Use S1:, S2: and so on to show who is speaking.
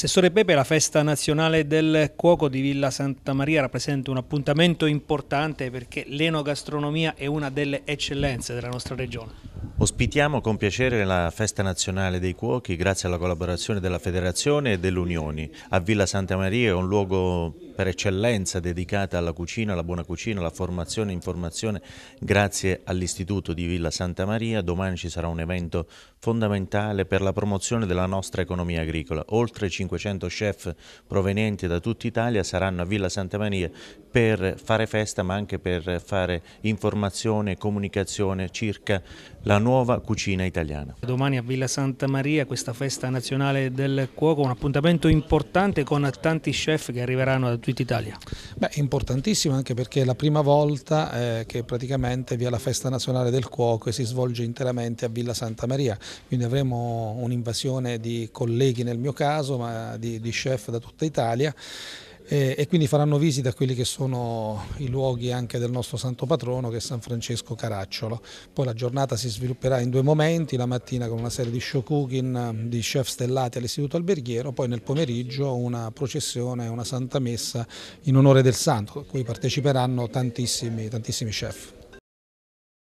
S1: Assessore Pepe, la festa nazionale del cuoco di Villa Santa Maria rappresenta un appuntamento importante perché l'enogastronomia è una delle eccellenze della nostra regione.
S2: Ospitiamo con piacere la Festa Nazionale dei Cuochi grazie alla collaborazione della Federazione e dell'Unioni. A Villa Santa Maria è un luogo per eccellenza dedicata alla cucina, alla buona cucina, alla formazione e informazione grazie all'Istituto di Villa Santa Maria. Domani ci sarà un evento fondamentale per la promozione della nostra economia agricola. Oltre 500 chef provenienti da tutta Italia saranno a Villa Santa Maria per fare festa ma anche per fare informazione e comunicazione circa la nuova cucina italiana.
S1: Domani a Villa Santa Maria questa festa nazionale del cuoco, un appuntamento importante con tanti chef che arriveranno da tutti Circuit Italia? Beh, importantissimo anche
S3: perché è la prima volta eh, che praticamente vi è la festa nazionale del cuoco e si svolge interamente a Villa Santa Maria, quindi avremo un'invasione di colleghi nel mio caso, ma di, di chef da tutta Italia e, quindi faranno visita a quelli che sono i luoghi anche del nostro santo patrono che è San Francesco Caracciolo. Poi la giornata si svilupperà in due momenti, la mattina con una serie di show cooking di chef stellati all'istituto alberghiero, poi nel pomeriggio una processione, una santa messa in onore del santo, a cui parteciperanno tantissimi, tantissimi chef.